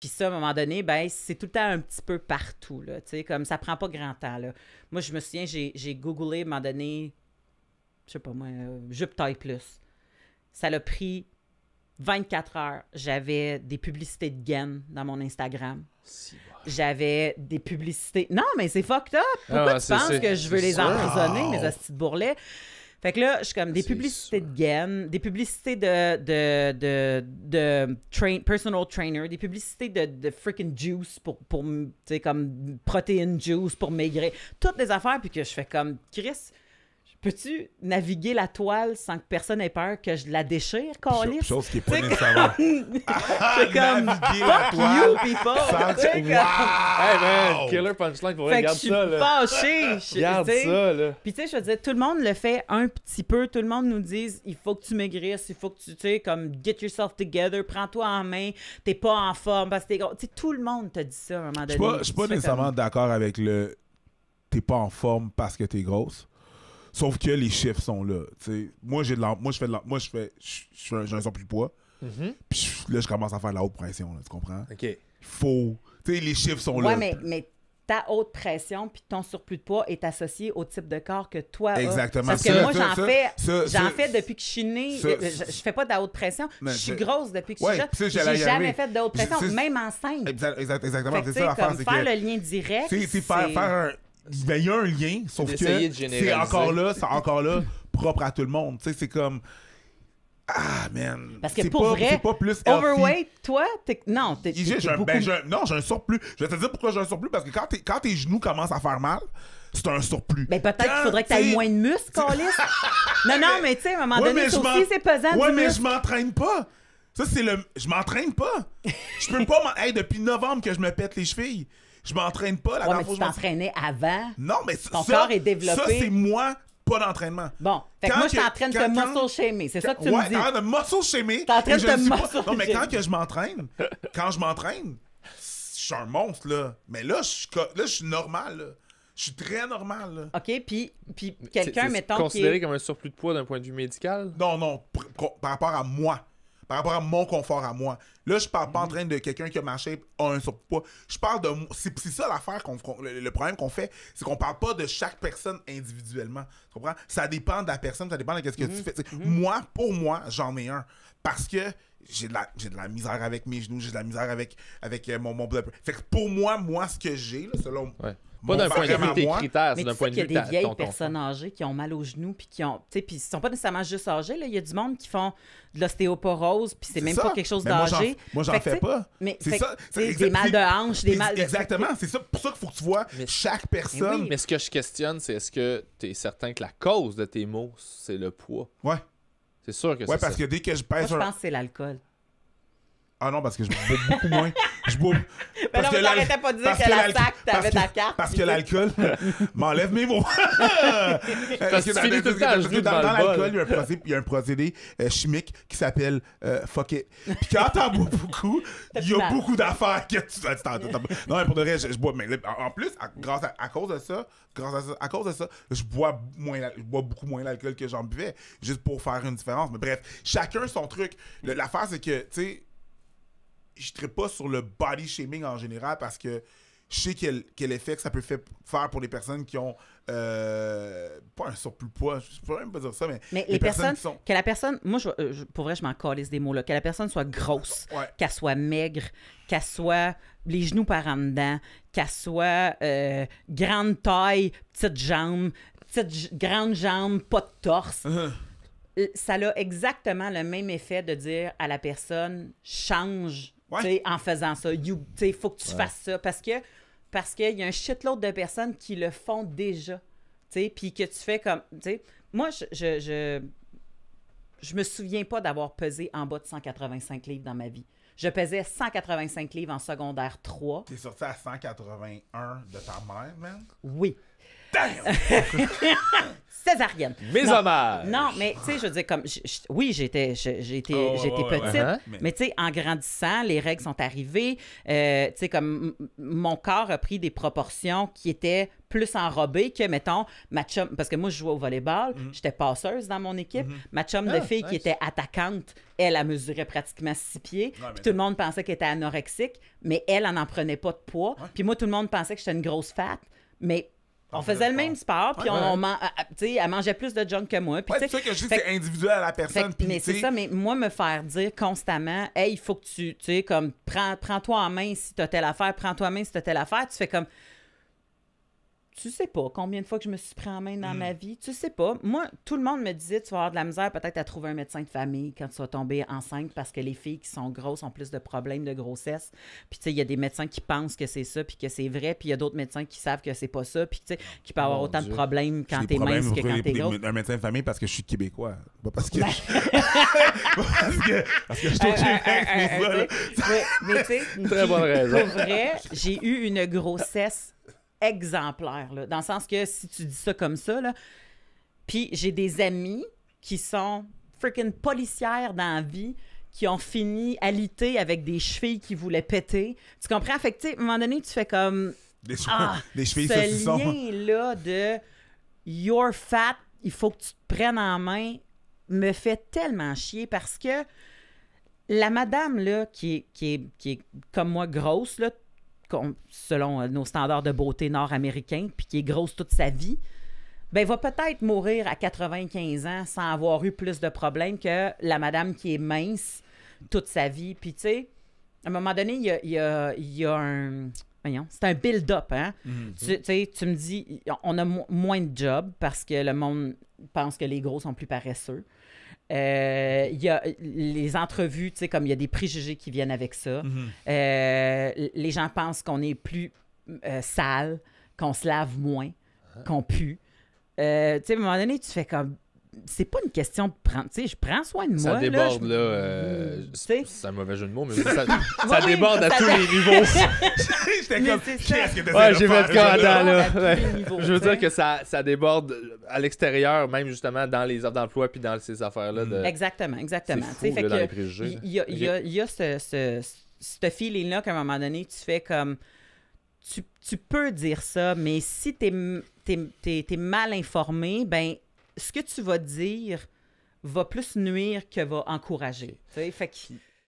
Puis ça, à un moment donné, ben, c'est tout le temps un petit peu partout. Là, comme ça prend pas grand temps. Là. Moi, je me souviens, j'ai googlé à un moment donné, je sais pas moi, euh, jupe plus. Ça l'a pris 24 heures. J'avais des publicités de gaines dans mon Instagram. J'avais des publicités. Non, mais c'est fucked up. Ah, Pourquoi tu penses que je veux les emprisonner, mes hosties de fait que là, je suis comme des publicités de gain, des publicités de, de, de, train, personal trainer, des publicités de, de freaking juice pour, pour tu sais, comme protéines juice pour maigrir, toutes les affaires, puis que je fais comme, Chris, Peux-tu naviguer la toile sans que personne ait peur que je la déchire, Calis? Chose qui est pas nécessairement. Ah, C'est comme. Fuck You, people! Hey, man, killer punchline faut regarder ça, là. Je suis fâché. Regarde ça, là. Puis, tu sais, je veux dire, tout le monde le fait un petit peu. Tout le monde nous dit il faut que tu maigrisses, il faut que tu, tu sais, comme, get yourself together, prends-toi en main, t'es pas en forme parce que t'es gros. Tu sais, tout le monde te dit ça à un moment donné. Je suis pas, nécessairement d'accord avec le. T'es pas en forme parce que t'es grosse Sauf que les chiffres sont là. Moi, j'ai de la, moi, je fais de la, moi, je fais, j'ai un surplus de poids. Mm-hmm. Puis là, je commence à faire de la haute pression, tu comprends? OK. Faut. Tu sais, les chiffres sont ouais, là. mais, mais ta haute pression puis ton surplus de poids est associé au type de corps que toi Exactement. Parce que moi, j'en fais, j'en fais depuis que je suis née. Euh, je, ne fais pas de la haute pression. Je suis grosse depuis que je suis jeune. J'ai jamais fait de haute pression, même enceinte. exactement. C'est ça Faire le lien direct. C'est faire, faire un ben, y a un lien, sauf que c'est encore là, c'est encore là, propre à tout le monde. Tu sais, c'est comme. Ah, man. Parce que pour pas, vrai, pas plus overweight, toi, t'es... Non, t'es, ben, non, j'ai un surplus. Je vais te dire pourquoi j'ai un surplus, parce que quand, t'es, quand tes genoux commencent à faire mal, c'est un surplus. Ben peut-être qu'il faudrait que tu aies moins de muscles, non, non, mais tu sais, à un moment donné, aussi, c'est pesant. Ouais, mais je m'entraîne pas. Ça, c'est le. Je m'entraîne pas. Je peux pas. Hey, depuis novembre que je me pète les chevilles. Je m'entraîne pas. La ouais, mais tu t'entraînais avant. Non, mais Ton ça, corps est développé. Ça, c'est moi, pas d'entraînement. Bon. moi, je t'entraîne de muscle shamer. C'est ça que tu veux me dis. Ouais, de muscle shamer. T'entraînes de muscle Non, mais quand que je m'entraîne, quand je m'entraîne, je suis un monstre, là. Mais là, je suis, là, je suis normal, Je suis très normal. OK, puis, puis quelqu'un, mettons. Considéré qui considéré comme un surplus de poids d'un point de vue médical? Non, non, par rapport à moi par rapport à mon confort à moi. Là, je parle pas en mhm. train de quelqu'un qui a marché un surpoids. Je parle de. C'est ça l'affaire, qu'on le, problème qu'on fait, c'est qu'on parle pas de chaque personne individuellement. Tu comprends? Ça dépend de la personne, ça dépend de quest ce que tu mhm. fais. Mhm. Moi, pour moi, j'en ai un. Parce que j'ai de, la, de la misère avec mes genoux, j'ai de la misère avec, avec euh, mon, mon Fait que pour moi, moi, ce que j'ai, selon pas d'un point de vue des critères, c'est d'un point de vue Il y a des vieilles personnes âgées qui ont mal aux genoux, puis qui ont. Tu sais, puis ils sont pas nécessairement juste âgés, là. Il y a du monde qui font de l'ostéoporose, puis c'est même pas quelque chose d'âgé. Moi, j'en fais pas. c'est ça. Des mal de hanche, des mal. Exactement. C'est ça. Pour ça qu'il faut que tu vois chaque personne. Mais ce que je questionne, c'est est-ce que tu es certain que la cause de tes maux, c'est le poids? Ouais. C'est sûr que c'est. ça. Ouais, parce que dès que je pèse. Je pense que c'est l'alcool. Ah non, parce que je bois beaucoup moins. Je bois. Mais parce non, mais que t'arrêtais pas de dire que la sac, t'avais ta carte. Parce que l'alcool m'enlève mes mots. parce que, dans, l'alcool, il y a un procédé, a un procédé euh, chimique qui s'appelle euh, fuck it. Puis quand t'en bois beaucoup, il y a beaucoup d'affaires que tu. non, mais pour de vrai, je, bois. Mais en plus, à, grâce à, à, cause de ça, grâce à, ça, à cause de ça, je bois, moins, je bois beaucoup moins l'alcool que j'en buvais, juste pour faire une différence. Mais bref, chacun son truc. L'affaire, c'est que, tu sais, je ne pas sur le body shaming en général parce que je sais quel, effet que ça peut faire pour les personnes qui ont euh, pas un surplus-poids, je pourrais même pas dire ça, mais, les, personnes, que la personne, moi, euh, je, pour vrai, je m'en calisse des mots là, que la personne soit grosse, qu'elle soit maigre, qu'elle soit les genoux par en dedans, qu'elle soit euh, grande taille, petite jambe, petite grande jambe, pas de torse. Uh-huh. Ça a exactement le même effet de dire à la personne change en faisant ça. Il faut que tu fasses ça parce que parce qu'il y a un shitload de personnes qui le font déjà. Puis que tu fais comme. Moi, je, je, me souviens pas d'avoir pesé en bas de 185 livres dans ma vie. Je pesais 185 livres en secondaire 3. es sorti à 181 de ta mère, man? Oui. césarienne. Mes non, Non, mais tu sais, je veux dire, comme, oui, j'étais, j'étais, oh, petite, mais tu sais, en grandissant, les règles sont arrivées. Euh, tu sais, comme mon corps a pris des proportions qui étaient plus enrobées que, mettons, ma chum, parce que moi, je jouais au volleyball, mm-hmm. j'étais passeuse dans mon équipe. Mm-hmm. Ma chum de ah, fille qui était attaquante, elle, a mesuré pratiquement six pieds. puis tout le monde pensait qu'elle était anorexique, mais elle, elle n'en prenait pas de poids. Puis moi, tout le monde pensait que j'étais une grosse fat, mais on, faisait le même sport, puis on, euh, euh, elle mangeait plus de junk que moi. c'est ça que je dis, c'est individuel à la personne. mais c'est ça, mais moi, me faire dire constamment, hey, il faut que tu, tu sais, comme, prends-toi en main si t'as telle affaire, prends-toi en main si t'as telle affaire, tu fais comme, tu sais pas combien de fois que je me suis pris en main dans mm. ma vie. Tu sais pas. Moi, tout le monde me disait tu vas avoir de la misère peut-être à trouver un médecin de famille quand tu vas tomber enceinte parce que les filles qui sont grosses ont plus de problèmes de grossesse. Puis tu sais, il y a des médecins qui pensent que c'est ça puis que c'est vrai, puis il y a d'autres médecins qui savent que c'est pas ça puis tu sais, qui peut avoir autant de problèmes quand t'es mince que quand t'es Un médecin de famille parce que je suis québécois, pas parce que ben. parce que je suis mais tu sais, très vrai, j'ai eu une grossesse exemplaire, là, dans le sens que si tu dis ça comme ça, là, puis j'ai des amis qui sont freaking policières dans la vie, qui ont fini alité avec des chevilles qui voulaient péter. Tu comprends? Fait que, à un moment donné, tu fais comme... Des, ah, des chevilles, ce lien-là de « you're fat, il faut que tu te prennes en main » me fait tellement chier parce que la madame là, qui, est, qui, est, qui est comme moi grosse, là, selon euh, nos standards de beauté nord-américains, puis qui est grosse toute sa vie, ben va peut-être mourir à 95 ans sans avoir eu plus de problèmes que la madame qui est mince toute sa vie. Puis, tu sais, à un moment donné, il y a, un... Voyons, c'est un build-up, hein? Mm-hmm. Tu sais, tu me dis, on a moins de jobs parce que le monde pense que les gros sont plus paresseux. Euh, il y a les entrevues, tu sais, comme il y a des préjugés qui viennent avec ça. Mhm. Euh, les gens pensent qu'on est plus euh, sale, qu'on se lave moins, ah. qu'on pue. tu sais, à un moment donné, tu fais comme c'est pas une question de prendre. Tu sais, je prends soin de moi. Ça déborde, là. Euh, c'est un mauvais jeu de mots, mais ça, ça déborde à tous les niveaux. J'étais comme, qu'est-ce que Ouais, j'ai fait content, là. je veux dire que ça, ça déborde à l'extérieur, même justement dans les offres d'emploi puis dans ces affaires-là. De... Mm. Exactement, exactement. C'est fou, là, dans les préjugés. Il y, a, y ce, ce, feeling-là qu'à un moment donné, tu fais comme. Tu, tu peux dire ça, mais si t'es es, es, es, mal informé, ben ce que tu vas dire va plus nuire que va encourager. Fait que...